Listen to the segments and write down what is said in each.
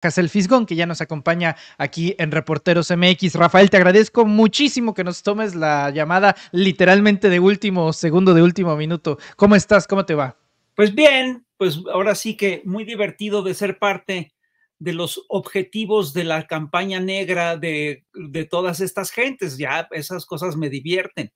Casel que ya nos acompaña aquí en Reporteros MX. Rafael, te agradezco muchísimo que nos tomes la llamada literalmente de último segundo, de último minuto. ¿Cómo estás? ¿Cómo te va? Pues bien, pues ahora sí que muy divertido de ser parte de los objetivos de la campaña negra de, de todas estas gentes. Ya esas cosas me divierten.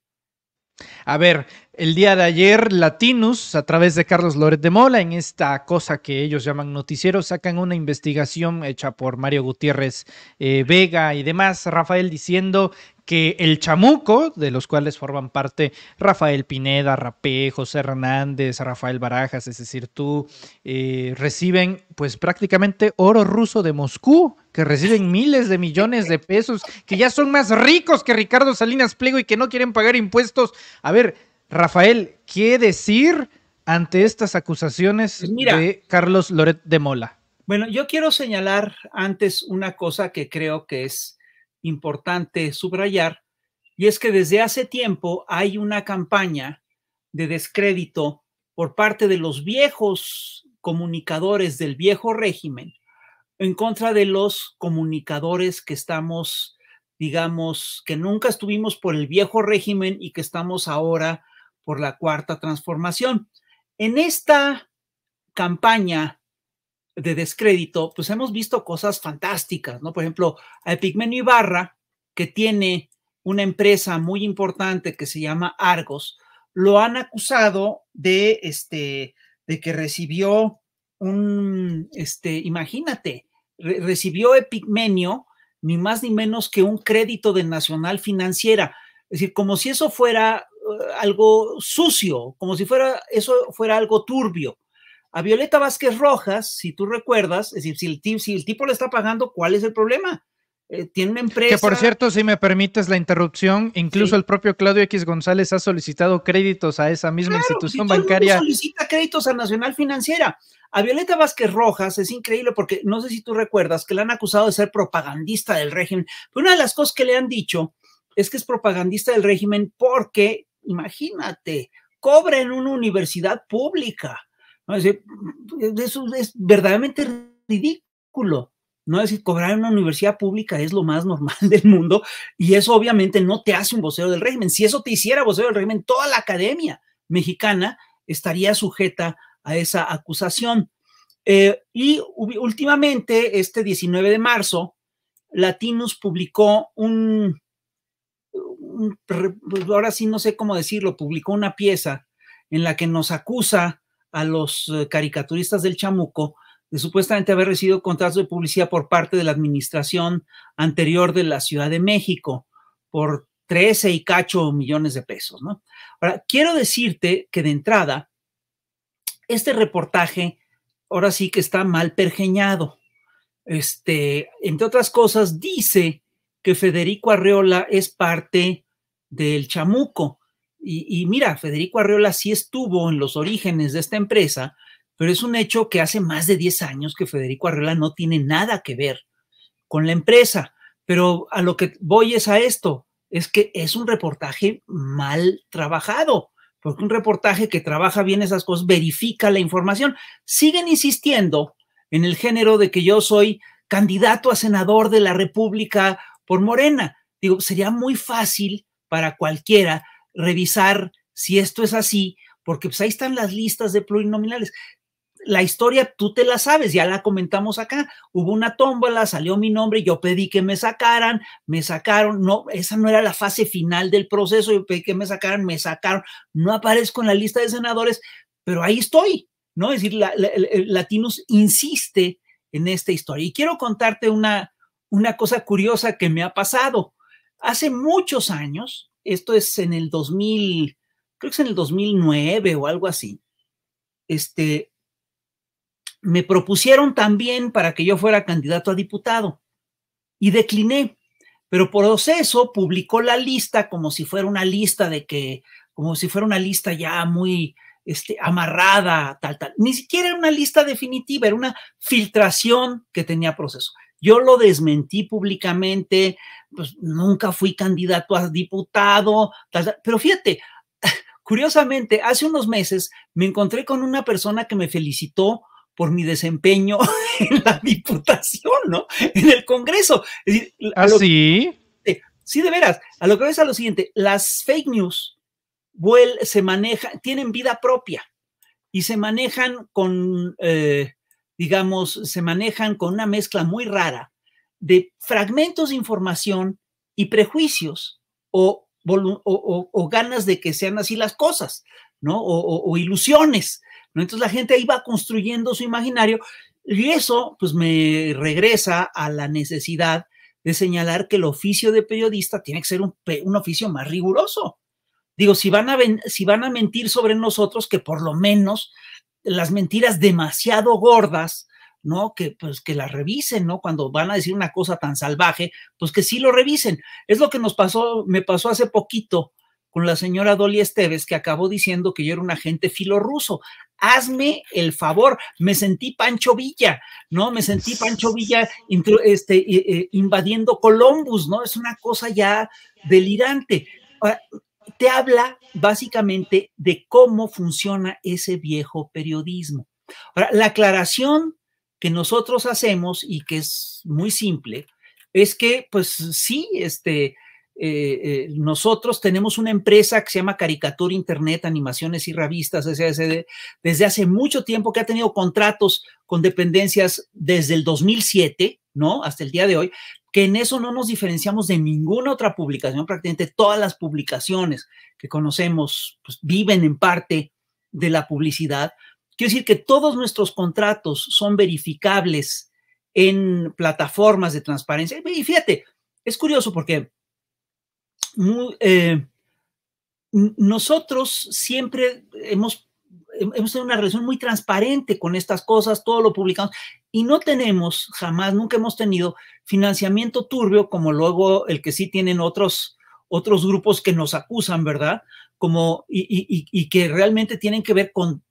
A ver, el día de ayer, Latinus, a través de Carlos Loret de Mola, en esta cosa que ellos llaman noticiero, sacan una investigación hecha por Mario Gutiérrez eh, Vega y demás, Rafael diciendo que el chamuco, de los cuales forman parte Rafael Pineda, Rapé, José Hernández, Rafael Barajas, es decir, tú, eh, reciben pues prácticamente oro ruso de Moscú, que reciben miles de millones de pesos, que ya son más ricos que Ricardo Salinas Pliego y que no quieren pagar impuestos. A ver, Rafael, ¿qué decir ante estas acusaciones pues de Carlos Loret de Mola? Bueno, yo quiero señalar antes una cosa que creo que es importante subrayar, y es que desde hace tiempo hay una campaña de descrédito por parte de los viejos comunicadores del viejo régimen en contra de los comunicadores que estamos, digamos, que nunca estuvimos por el viejo régimen y que estamos ahora por la cuarta transformación. En esta campaña de descrédito, pues hemos visto cosas fantásticas, ¿no? Por ejemplo, a Ibarra, que tiene una empresa muy importante que se llama Argos, lo han acusado de, este, de que recibió un, este, imagínate, recibió Epigmenio ni más ni menos que un crédito de Nacional Financiera. Es decir, como si eso fuera algo sucio, como si fuera eso fuera algo turbio. A Violeta Vázquez Rojas, si tú recuerdas, es decir, si el, tipo le está pagando, ¿cuál es el problema? Eh, tiene una empresa. Que por cierto, si me permites la interrupción, incluso el propio Claudio X González ha solicitado créditos a esa misma institución bancaria. solicita créditos a Nacional Financiera. A Violeta Vázquez Rojas es increíble porque no sé si tú recuerdas que le han acusado de ser propagandista del régimen. una de las cosas que le han dicho es que es propagandista del régimen porque imagínate, cobra en una universidad pública. Es eso es verdaderamente ridículo. No es decir, cobrar en una universidad pública es lo más normal del mundo y eso obviamente no te hace un vocero del régimen. Si eso te hiciera vocero del régimen, toda la academia mexicana estaría sujeta a esa acusación. Eh, y últimamente, este 19 de marzo, Latinus publicó un pues, ahora sí no sé cómo decirlo, publicó una pieza en la que nos acusa a los eh, caricaturistas del chamuco de supuestamente haber recibido contratos de publicidad por parte de la administración anterior de la Ciudad de México por 13 y cacho millones de pesos, ¿no? Ahora, quiero decirte que de entrada, este reportaje ahora sí que está mal pergeñado. Este, entre otras cosas, dice que Federico Arreola es parte del chamuco. Y, mira, Federico Arriola sí estuvo en los orígenes de esta empresa, pero es un hecho que hace más de 10 años que Federico Arriola no tiene nada que ver con la empresa. Pero a lo que voy es a esto, es que es un reportaje mal trabajado, porque un reportaje que trabaja bien esas cosas verifica la información. Siguen insistiendo en el género de que yo soy candidato a senador de la República por Morena. Digo, sería muy fácil para cualquiera revisar si esto es así, porque pues ahí están las listas de plurinominales. La historia tú te la sabes, ya la comentamos acá. Hubo una tómbola, salió mi nombre, yo pedí que me sacaran, me sacaron. No, esa no era la fase final del proceso, yo pedí que me sacaran, me sacaron. No aparezco en la lista de senadores, pero ahí estoy, ¿no? Es decir, Latinos insiste en esta historia. Y quiero contarte una, una cosa curiosa que me ha pasado. Hace muchos años, esto es en el 2000, creo que es en el 2009 o algo así, este, me propusieron también para que yo fuera candidato a diputado y decliné. Pero por proceso publicó la lista como si fuera una lista de que, como si fuera una lista ya muy este, amarrada, tal, tal. Ni siquiera era una lista definitiva, era una filtración que tenía proceso. Yo lo desmentí públicamente, pues nunca fui candidato a diputado, pero fíjate, curiosamente, hace unos meses me encontré con una persona que me felicitó por mi desempeño en la diputación, ¿no? En el Congreso. ¿Así? ¿Ah, sí, de veras. A lo que ves a lo siguiente, las fake news se manejan, tienen vida propia y se manejan con eh, digamos, se manejan con una mezcla muy rara de fragmentos de información y prejuicios o, ganas de que sean así las cosas, ¿no? O, ilusiones, ¿no? Entonces la gente ahí va construyendo su imaginario y eso pues me regresa a la necesidad de señalar que el oficio de periodista tiene que ser un, oficio más riguroso. Digo, si van, a si van a mentir sobre nosotros, que por lo menos las mentiras demasiado gordas, ¿no? Que pues que las revisen, ¿no? Cuando van a decir una cosa tan salvaje, pues que sí lo revisen. Es lo que nos pasó, me pasó hace poquito con la señora Dolly Esteves, que acabó diciendo que yo era un agente filorruso. Hazme el favor, me sentí Pancho Villa, ¿no? Me sentí Pancho Villa este, eh, eh, invadiendo Columbus, ¿no? Es una cosa ya delirante. Ah, te habla básicamente de cómo funciona ese viejo periodismo. Ahora, la aclaración que nosotros hacemos y que es muy simple es que, pues sí, este, eh, eh, nosotros tenemos una empresa que se llama Caricatura Internet, Animaciones y Revistas, SSD, desde hace mucho tiempo que ha tenido contratos con dependencias desde el 2007, ¿no? Hasta el día de hoy, que en eso no nos diferenciamos de ninguna otra publicación, prácticamente todas las publicaciones que conocemos pues, viven en parte de la publicidad. Quiero decir que todos nuestros contratos son verificables en plataformas de transparencia. Y fíjate, es curioso porque eh, nosotros siempre hemos hemos tenido una relación muy transparente con estas cosas, todo lo publicamos y no tenemos, jamás, nunca hemos tenido financiamiento turbio como luego el que sí tienen otros, otros grupos que nos acusan, ¿verdad? Como, y, que realmente tienen que ver con,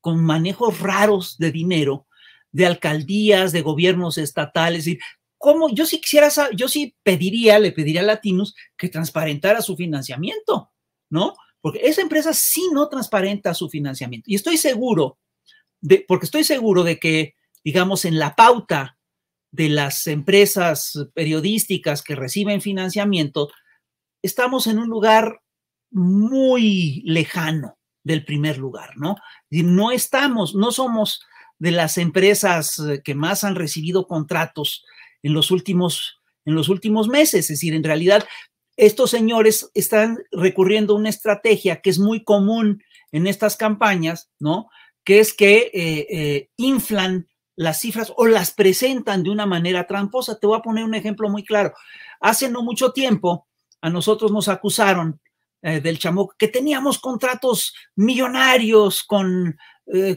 con manejos raros de dinero, de alcaldías, de gobiernos estatales, Yo sí quisiera, yo sí pediría, le pediría a Latinos que transparentara su financiamiento, ¿no? porque esa empresa sí no transparenta su financiamiento. Y estoy seguro, de, porque estoy seguro de que, digamos, en la pauta de las empresas periodísticas que reciben financiamiento, estamos en un lugar muy lejano del primer lugar, ¿no? no estamos, no somos de las empresas eh, que más han recibido contratos en los últimos en los últimos meses, es decir, en realidad estos señores están recurriendo a una estrategia que es muy común en estas campañas, ¿no? Que es que eh, eh, inflan las cifras o las presentan de una manera tramposa. Te voy a poner un ejemplo muy claro. Hace no mucho tiempo a nosotros nos acusaron eh, del Chamuco, que teníamos contratos millonarios con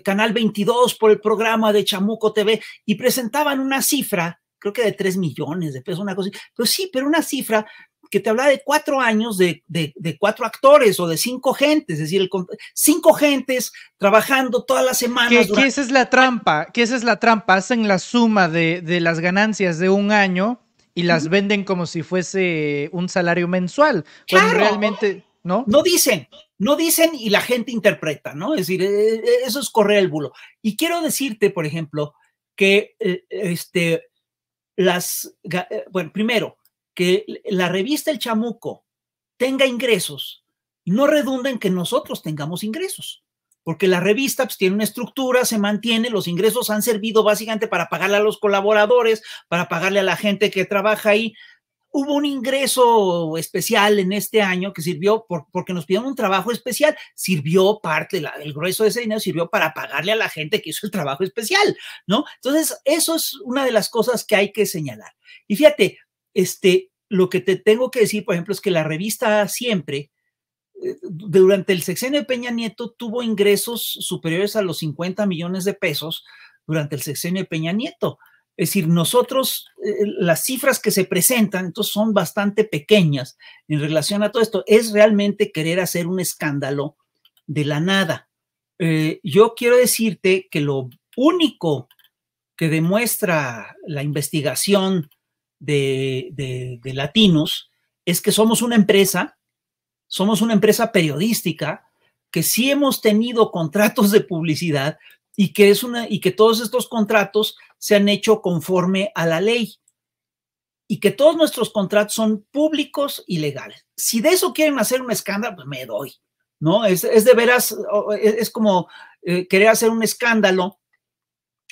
Canal 22 por el programa de Chamuco TV y presentaban una cifra, creo que de 3 millones de pesos, una cosa. Pero sí, pero una cifra que te hablaba de cuatro años de, cuatro actores o de cinco gentes, es decir, cinco gentes trabajando todas las semanas. Que, esa es la trampa, que esa es la trampa, hacen la suma de, las ganancias de un año y las venden como si fuese un salario mensual, claro. realmente, ¿no? No dicen, no dicen y la gente interpreta, ¿no? Es decir, eh, eh, eso es correr el bulo. Y quiero decirte, por ejemplo, que eh, este, las, bueno, primero, que la revista El Chamuco tenga ingresos no redunda en que nosotros tengamos ingresos, porque la revista pues, tiene una estructura, se mantiene, los ingresos han servido básicamente para pagarle a los colaboradores, para pagarle a la gente que trabaja ahí. Hubo un ingreso especial en este año que sirvió porque nos pidieron un trabajo especial, sirvió parte, el grueso de ese dinero sirvió para pagarle a la gente que hizo el trabajo especial, ¿no? Entonces, eso es una de las cosas que hay que señalar. Y fíjate, este, lo que te tengo que decir, por ejemplo, es que la revista siempre, eh, durante el sexenio de Peña Nieto, tuvo ingresos superiores a los 50 millones de pesos durante el sexenio de Peña Nieto. Es decir, nosotros, eh, las cifras que se presentan entonces, son bastante pequeñas en relación a todo esto. Es realmente querer hacer un escándalo de la nada. Eh, yo quiero decirte que lo único que demuestra la investigación de, latinos es que somos una empresa, somos una empresa periodística que sí hemos tenido contratos de publicidad y que, es una, y que todos estos contratos se han hecho conforme a la ley y que todos nuestros contratos son públicos y legales. Si de eso quieren hacer un escándalo, pues me doy, ¿no? Es, de veras, es, como eh, querer hacer un escándalo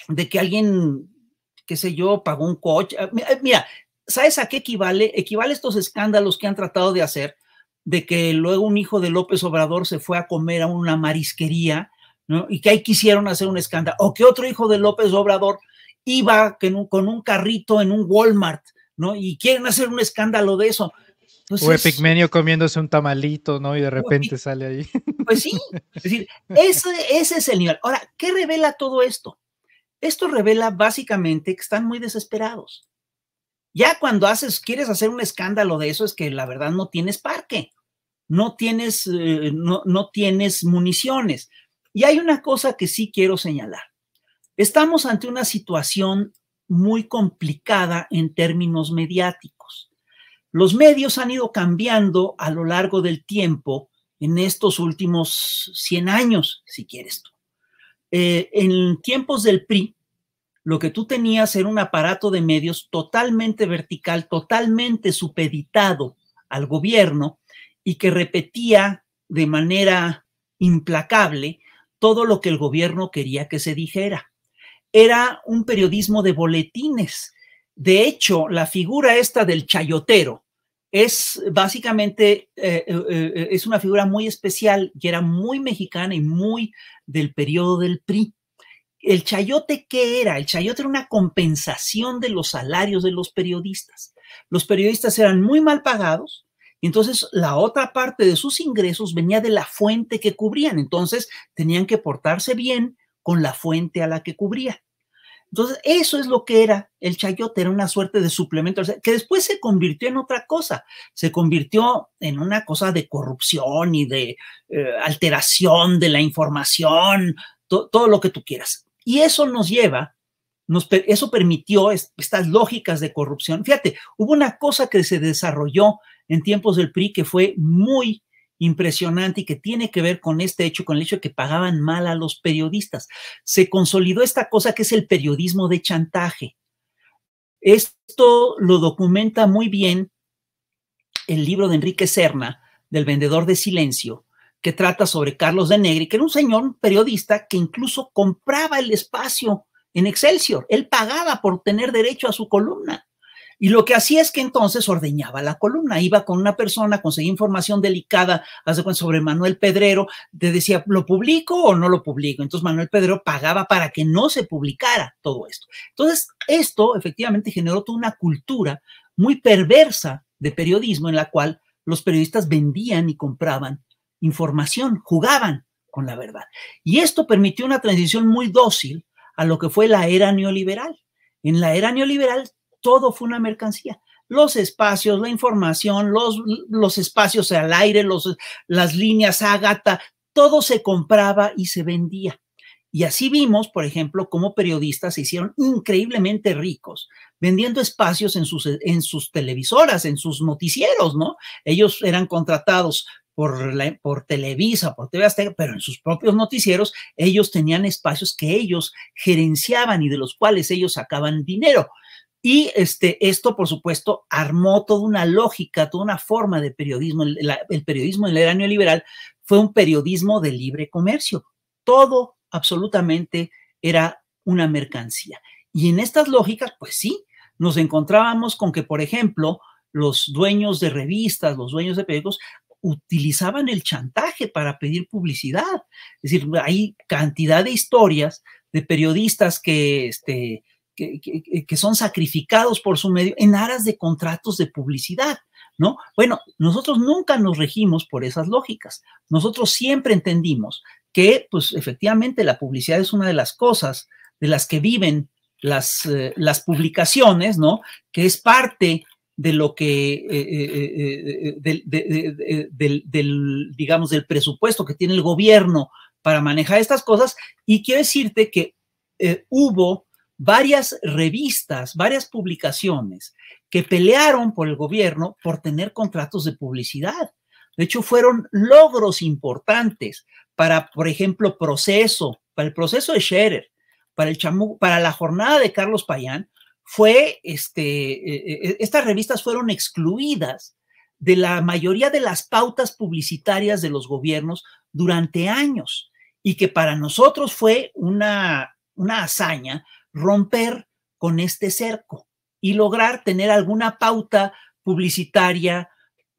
de que alguien qué sé yo, pagó un coche. Eh, eh, mira, ¿sabes a qué equivale? Equivale estos escándalos que han tratado de hacer de que luego un hijo de López Obrador se fue a comer a una marisquería, ¿no? Y que ahí quisieron hacer un escándalo. O que otro hijo de López Obrador iba con un, carrito en un Walmart, ¿no? Y quieren hacer un escándalo de eso. o Epigmenio comiéndose un tamalito, ¿no? Y de repente sale ahí. Pues sí, es decir, ese, ese es el nivel. Ahora, ¿qué revela todo esto? Esto revela básicamente que están muy desesperados. Ya cuando haces, quieres hacer un escándalo de eso, es que la verdad no tienes parque, no tienes, eh, no, no tienes municiones. Y hay una cosa que sí quiero señalar. Estamos ante una situación muy complicada en términos mediáticos. Los medios han ido cambiando a lo largo del tiempo en estos últimos 100 años, si quieres tú. Eh, en tiempos del PRI, lo que tú tenías era un aparato de medios totalmente vertical, totalmente supeditado al gobierno y que repetía de manera implacable todo lo que el gobierno quería que se dijera. Era un periodismo de boletines. De hecho, la figura esta del chayotero, es básicamente, eh, eh, eh, es una figura muy especial y era muy mexicana y muy del periodo del PRI. ¿El chayote qué era? El chayote era una compensación de los salarios de los periodistas. Los periodistas eran muy mal pagados y entonces la otra parte de sus ingresos venía de la fuente que cubrían. Entonces tenían que portarse bien con la fuente a la que cubría. Entonces, eso es lo que era el chayote, era una suerte de suplemento, que después se convirtió en otra cosa, se convirtió en una cosa de corrupción y de eh, alteración de la información, todo lo que tú quieras. Y eso nos lleva, eso permitió estas lógicas de corrupción. Fíjate, hubo una cosa que se desarrolló en tiempos del PRI que fue muy impresionante y que tiene que ver con este hecho, con el hecho de que pagaban mal a los periodistas. Se consolidó esta cosa que es el periodismo de chantaje. Esto lo documenta muy bien el libro de Enrique Serna, del vendedor de silencio, que trata sobre Carlos de Negri, que era un señor periodista que incluso compraba el espacio en Excelsior. Él pagaba por tener derecho a su columna. Y lo que hacía es que entonces ordeñaba la columna, iba con una persona, conseguía información delicada sobre Manuel Pedrero, te decía, ¿lo publico o no lo publico? Entonces Manuel Pedrero pagaba para que no se publicara todo esto. Entonces, esto efectivamente generó toda una cultura muy perversa de periodismo en la cual los periodistas vendían y compraban información, jugaban con la verdad. Y esto permitió una transición muy dócil a lo que fue la era neoliberal. En la era neoliberal todo fue una mercancía. Los espacios, la información, los, los espacios al aire, los, las líneas Agatha, todo se compraba y se vendía. Y así vimos, por ejemplo, cómo periodistas se hicieron increíblemente ricos vendiendo espacios en sus, en sus televisoras, en sus noticieros, ¿no? Ellos eran contratados por, por Televisa, por TV Azteca, pero en sus propios noticieros ellos tenían espacios que ellos gerenciaban y de los cuales ellos sacaban dinero. Y este, esto, por supuesto, armó toda una lógica, toda una forma de periodismo. El, periodismo en el era neoliberal fue un periodismo de libre comercio. Todo absolutamente era una mercancía. Y en estas lógicas, pues sí, nos encontrábamos con que, por ejemplo, los dueños de revistas, los dueños de periódicos, utilizaban el chantaje para pedir publicidad. Es decir, hay cantidad de historias de periodistas que este, que, son sacrificados por su medio en aras de contratos de publicidad. ¿No? Bueno, nosotros nunca nos regimos por esas lógicas. Nosotros siempre entendimos que, pues, efectivamente, la publicidad es una de las cosas de las que viven las, eh, las publicaciones, ¿no? Que es parte de lo que, eh, eh, del, digamos, del presupuesto que tiene el gobierno para manejar estas cosas. Y quiero decirte que hubo varias revistas, varias publicaciones que pelearon por el gobierno por tener contratos de publicidad. De hecho, fueron logros importantes para, por ejemplo, proceso, para el proceso de Scherer, para, el para la jornada de Carlos Payán, fue, este, eh, eh, eh, estas revistas fueron excluidas de la mayoría de las pautas publicitarias de los gobiernos durante años y que para nosotros fue una, una hazaña romper con este cerco y lograr tener alguna pauta publicitaria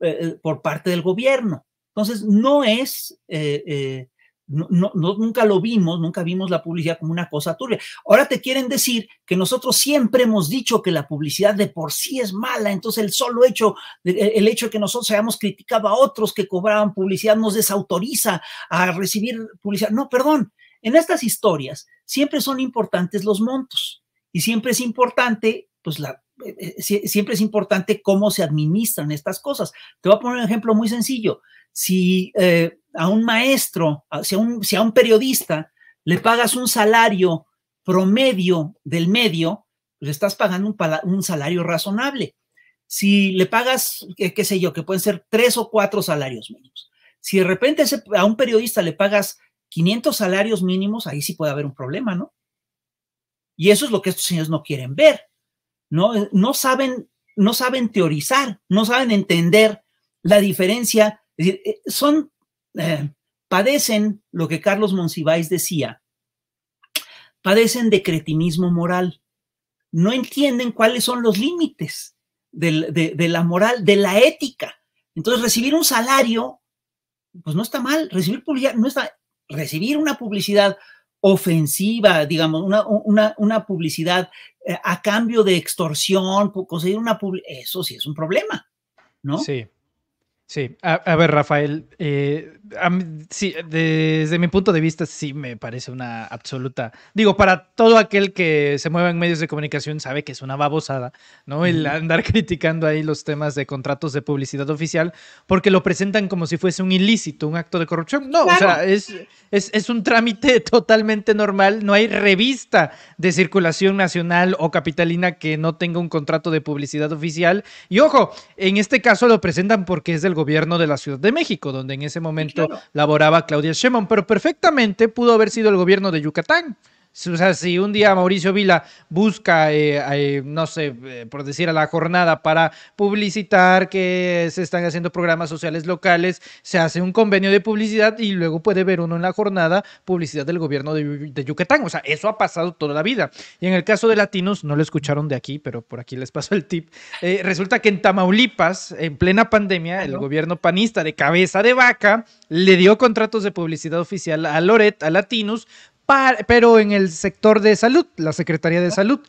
eh, eh, por parte del gobierno. Entonces, no es, eh, nunca lo vimos, nunca vimos la publicidad como una cosa turbia. Ahora te quieren decir que nosotros siempre hemos dicho que la publicidad de por sí es mala, entonces el solo hecho, el hecho de que nosotros hayamos criticado a otros que cobraban publicidad nos desautoriza a recibir publicidad. No, perdón, en estas historias siempre son importantes los montos y siempre es importante, pues la, eh, eh, siempre es importante cómo se administran estas cosas. Te voy a poner un ejemplo muy sencillo. Si eh, a un maestro, si a un, periodista le pagas un salario promedio del medio, pues estás pagando un, salario razonable. Si le pagas, qué sé yo, que pueden ser tres o cuatro salarios menos. Si de repente a un periodista le pagas 500 salarios mínimos, ahí sí puede haber un problema, ¿no? Y eso es lo que estos señores no quieren ver, ¿no? No saben, no saben teorizar, no saben entender la diferencia. Es decir, eh, son, eh, padecen lo que Carlos Monsiváis decía, padecen de cretinismo moral. No entienden cuáles son los límites de, de la moral, de la ética. Entonces, recibir un salario, pues no está mal, recibir publicidad no está, recibir una publicidad ofensiva, digamos, una, una, publicidad eh, a cambio de extorsión, conseguir una publicidad, eso sí es un problema, ¿no? Sí. Sí, a, ver, Rafael, eh, sí, desde mi punto de vista sí me parece una absoluta. Digo, para todo aquel que se mueva en medios de comunicación sabe que es una babosada, ¿no? El andar criticando ahí los temas de contratos de publicidad oficial, porque lo presentan como si fuese un ilícito, un acto de corrupción. No, o sea, es, es, es un trámite totalmente normal. No hay revista de circulación nacional o capitalina que no tenga un contrato de publicidad oficial. Y ojo, en este caso lo presentan porque es del gobierno de la Ciudad de México, donde en ese momento laboraba Claudia Sheinbaum, pero perfectamente pudo haber sido el gobierno de Yucatán. O sea, si un día Mauricio Vila busca, eh, eh, no sé, eh, por decir a la jornada para publicitar que se están haciendo programas sociales locales, se hace un convenio de publicidad y luego puede ver uno en la jornada publicidad del gobierno de, Yucatán. O sea, eso ha pasado toda la vida. Y en el caso de latinos, no lo escucharon de aquí, pero por aquí les paso el tip. resulta que en Tamaulipas, en plena pandemia, el gobierno panista de cabeza de vaca le dio contratos de publicidad oficial a Loret, a Latinos, pero en el sector de salud, la Secretaría de Salud,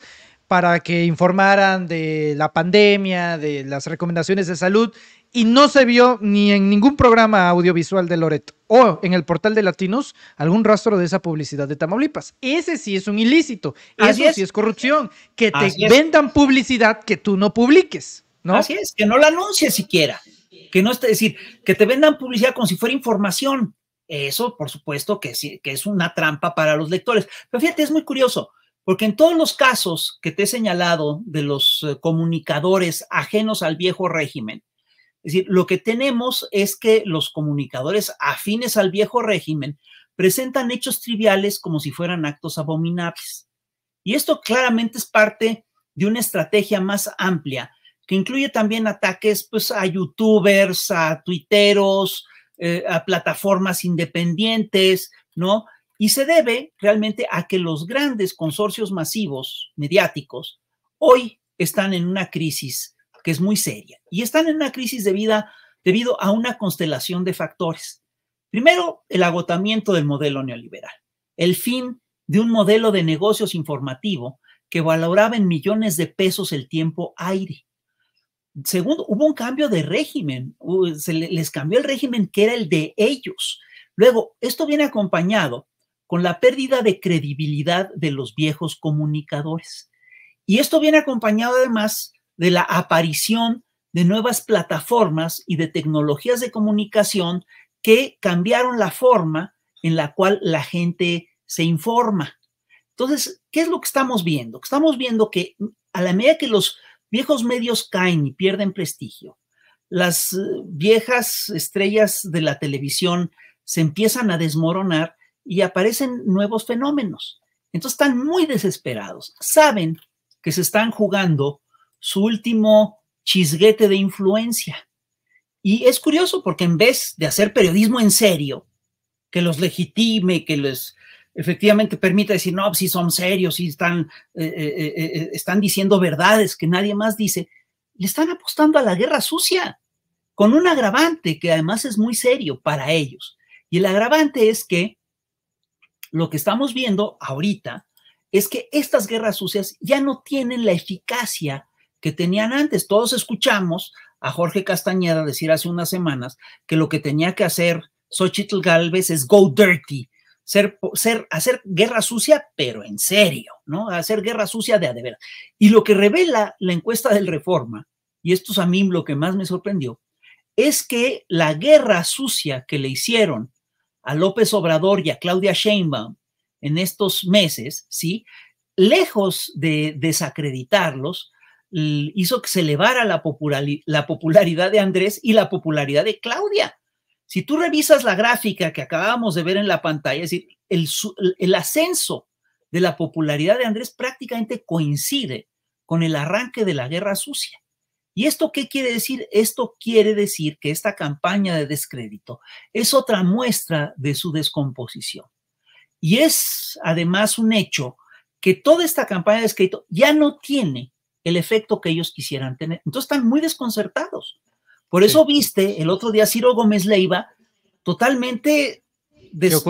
para que informaran de la pandemia, de las recomendaciones de salud, y no se vio ni en ningún programa audiovisual de Loreto o en el portal de Latinos algún rastro de esa publicidad de Tamaulipas. Ese sí es un ilícito, eso sí es corrupción, que te vendan publicidad que tú no publiques, ¿no? Así es, que no la anuncies siquiera, que no es decir, que te vendan publicidad como si fuera información. Eso, por supuesto, que, sí, que es una trampa para los lectores. Pero fíjate, es muy curioso, porque en todos los casos que te he señalado de los eh, comunicadores ajenos al viejo régimen, es decir, lo que tenemos es que los comunicadores afines al viejo régimen presentan hechos triviales como si fueran actos abominables. Y esto claramente es parte de una estrategia más amplia que incluye también ataques pues, a youtubers, a tuiteros, eh, a plataformas independientes, ¿no? Y se debe realmente a que los grandes consorcios masivos mediáticos hoy están en una crisis que es muy seria y están en una crisis vida debido a una constelación de factores. Primero, el agotamiento del modelo neoliberal, el fin de un modelo de negocios informativo que valoraba en millones de pesos el tiempo aire Segundo, hubo un cambio de régimen, se les cambió el régimen que era el de ellos. Luego, esto viene acompañado con la pérdida de credibilidad de los viejos comunicadores. Y esto viene acompañado además de la aparición de nuevas plataformas y de tecnologías de comunicación que cambiaron la forma en la cual la gente se informa. Entonces, ¿qué es lo que estamos viendo? Estamos viendo que a la medida que los viejos medios caen y pierden prestigio. Las eh, viejas estrellas de la televisión se empiezan a desmoronar y aparecen nuevos fenómenos. Entonces están muy desesperados. Saben que se están jugando su último chisguete de influencia. Y es curioso porque en vez de hacer periodismo en serio, que los legitime, que les efectivamente permite decir, no, si pues son serios, si están, eh, eh, eh, están diciendo verdades que nadie más dice, le están apostando a la guerra sucia, con un agravante que además es muy serio para ellos. Y el agravante es que lo que estamos viendo ahorita es que estas guerras sucias ya no tienen la eficacia que tenían antes. Todos escuchamos a Jorge Castañeda decir hace unas semanas que lo que tenía que hacer Xochitl Galvez es go dirty, ser, hacer guerra sucia, pero en serio, ¿no? Hacer guerra sucia de a de veras. Y lo que revela la encuesta del Reforma, y esto es a mí lo que más me sorprendió, es que la guerra sucia que le hicieron a López Obrador y a Claudia Sheinbaum en estos meses, ¿sí? Lejos de desacreditarlos, hizo que se elevara la popularidad de Andrés y la popularidad de Claudia. Si tú revisas la gráfica que acabamos de ver en la pantalla, es decir, el, el ascenso de la popularidad de Andrés prácticamente coincide con el arranque de la guerra sucia. ¿Y esto qué quiere decir? Esto quiere decir que esta campaña de descrédito es otra muestra de su descomposición. Y es además un hecho que toda esta campaña de descrédito ya no tiene el efecto que ellos quisieran tener. Entonces están muy desconcertados. Por eso viste el otro día Ciro Gómez Leiva totalmente des es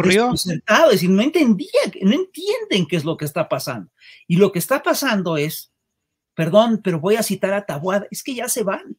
decir, no entendía, no entienden qué es lo que está pasando. Y lo que está pasando es, perdón, pero voy a citar a Tabuada, es que ya se van.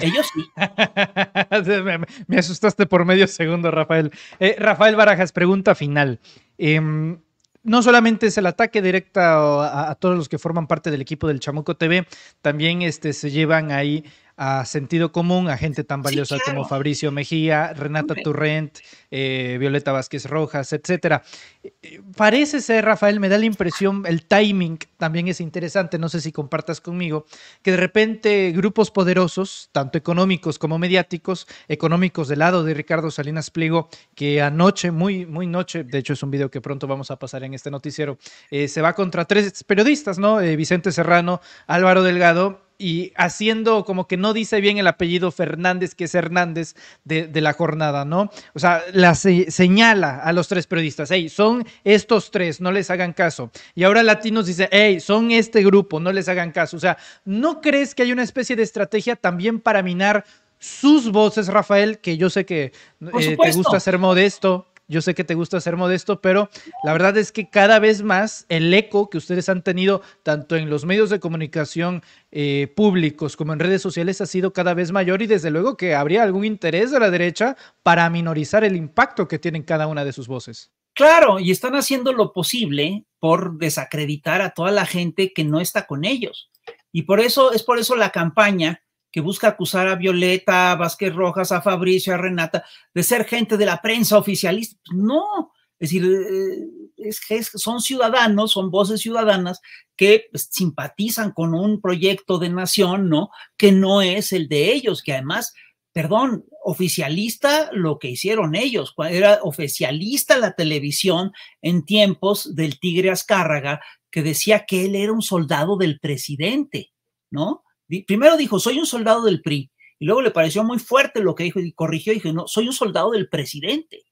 Ellos sí. me, asustaste por medio segundo, Rafael. Eh, Rafael Barajas, pregunta final. Em, no solamente es el ataque directo a, todos los que forman parte del equipo del Chamuco TV, también este, se llevan ahí a sentido común, a gente tan valiosa como Fabricio Mejía, Renata Torrent Turrent, eh, Violeta Vázquez Rojas, etcétera. Eh, eh, parece ser, Rafael, me da la impresión, el timing también es interesante, no sé si compartas conmigo, que de repente grupos poderosos, tanto económicos como mediáticos, económicos del lado de Ricardo Salinas Pliego, que anoche, muy, muy noche, de hecho es un video que pronto vamos a pasar en este noticiero, se va contra tres periodistas, ¿no? Vicente Serrano, Álvaro Delgado y haciendo como que no dice bien el apellido Fernández, que es Hernández de, la jornada, ¿no? O sea, la señala a los tres periodistas, hey, son estos tres, no les hagan caso. Y ahora Latinos dice, hey, son este grupo, no les hagan caso. O sea, ¿no crees que hay una especie de estrategia también para minar sus voces, Rafael, que yo sé que eh, te gusta ser modesto? Yo sé que te gusta ser modesto, pero la verdad es que cada vez más el eco que ustedes han tenido tanto en los medios de comunicación eh, públicos como en redes sociales ha sido cada vez mayor y desde luego que habría algún interés de la derecha para minorizar el impacto que tienen cada una de sus voces. Claro, y están haciendo lo posible por desacreditar a toda la gente que no está con ellos. Y por eso es por eso la campaña que busca acusar a Violeta, a Vázquez Rojas, a Fabricio, a Renata, de ser gente de la prensa oficialista. Pues, no, es decir, eh, es que son ciudadanos, son voces ciudadanas que pues, simpatizan con un proyecto de nación, ¿no? Que no es el de ellos, que además, perdón, oficialista lo que hicieron ellos, era oficialista la televisión en tiempos del Tigre Azcárraga, que decía que él era un soldado del presidente, ¿no? primero dijo, soy un soldado del PRI, y luego le pareció muy fuerte lo que dijo y corrigió y dijo, no, soy un soldado del presidente.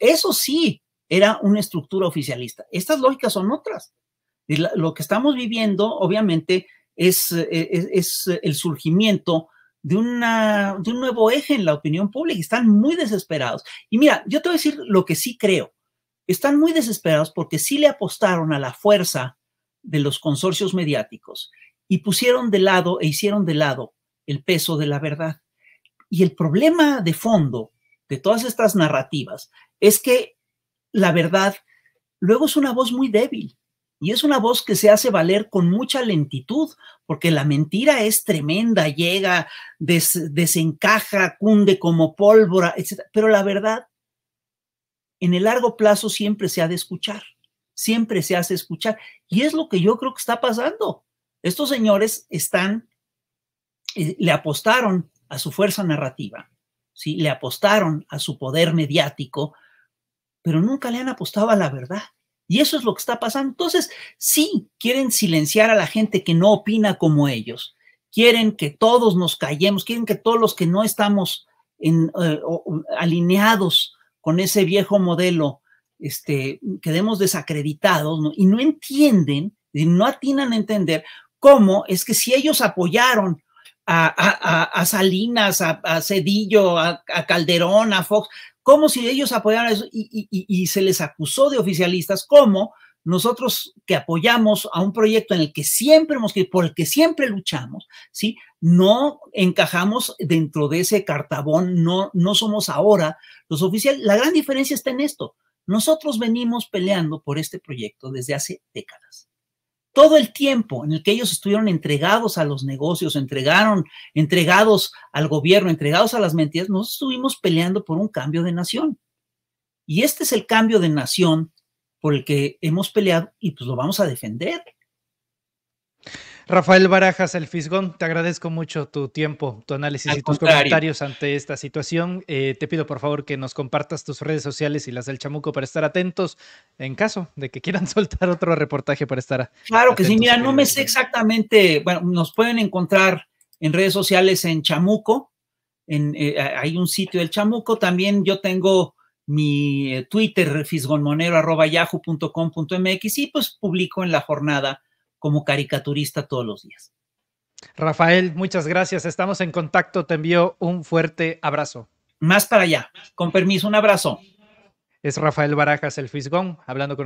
Eso sí era una estructura oficialista. Estas lógicas son otras. Lo que estamos viviendo, obviamente, es, e, e, es, el surgimiento de, de un nuevo eje en la opinión pública. Están muy desesperados. Y mira, yo te voy a decir lo que sí creo. Están muy desesperados porque sí le apostaron a la fuerza de los consorcios mediáticos y pusieron de lado e hicieron de lado el peso de la verdad. Y el problema de fondo de todas estas narrativas es que la verdad luego es una voz muy débil y es una voz que se hace valer con mucha lentitud, porque la mentira es tremenda, llega, desencaja, cunde como pólvora, etc. Pero la verdad, en el largo plazo siempre se ha de escuchar, siempre se hace escuchar. Y es lo que yo creo que está pasando. Estos señores están, eh, le apostaron a su fuerza narrativa, ¿sí? le apostaron a su poder mediático, pero nunca le han apostado a la verdad. Y eso es lo que está pasando. Entonces, sí, quieren silenciar a la gente que no opina como ellos. Quieren que todos nos callemos, quieren que todos los que no estamos eh, alineados con ese viejo modelo, este, quedemos desacreditados y no entienden, no atinan a entender cómo es que si ellos apoyaron a, Salinas, a, Cedillo, a, Calderón, a Fox, cómo si ellos apoyaron eso y, se les acusó de oficialistas, cómo nosotros que apoyamos a un proyecto en el que siempre hemos por el que siempre luchamos, ¿sí? No encajamos dentro de ese cartabón, no, no somos ahora los oficiales. La gran diferencia está en esto. Nosotros venimos peleando por este proyecto desde hace décadas todo el tiempo en el que ellos estuvieron entregados a los negocios, entregaron, entregados al gobierno, entregados a las mentiras, nosotros estuvimos peleando por un cambio de nación. Y este es el cambio de nación por el que hemos peleado y pues lo vamos a defender. Rafael Barajas, el Fisgón, te agradezco mucho tu tiempo, tu análisis y tus comentarios ante esta situación. Eh, te pido por favor que nos compartas tus redes sociales y las del Chamuco para estar atentos en caso de que quieran soltar otro reportaje para estar. Claro que sí, mira, no me sé exactamente, bueno, nos pueden encontrar en redes sociales en Chamuco, en, eh, hay un sitio del Chamuco, también yo tengo mi eh, Twitter, fisgonmonero.yahoo.com.mx y pues publico en la jornada como caricaturista todos los días. Rafael, muchas gracias. Estamos en contacto. Te envío un fuerte abrazo. Más para allá. Con permiso, un abrazo. Es Rafael Barajas, el Fisgón, hablando con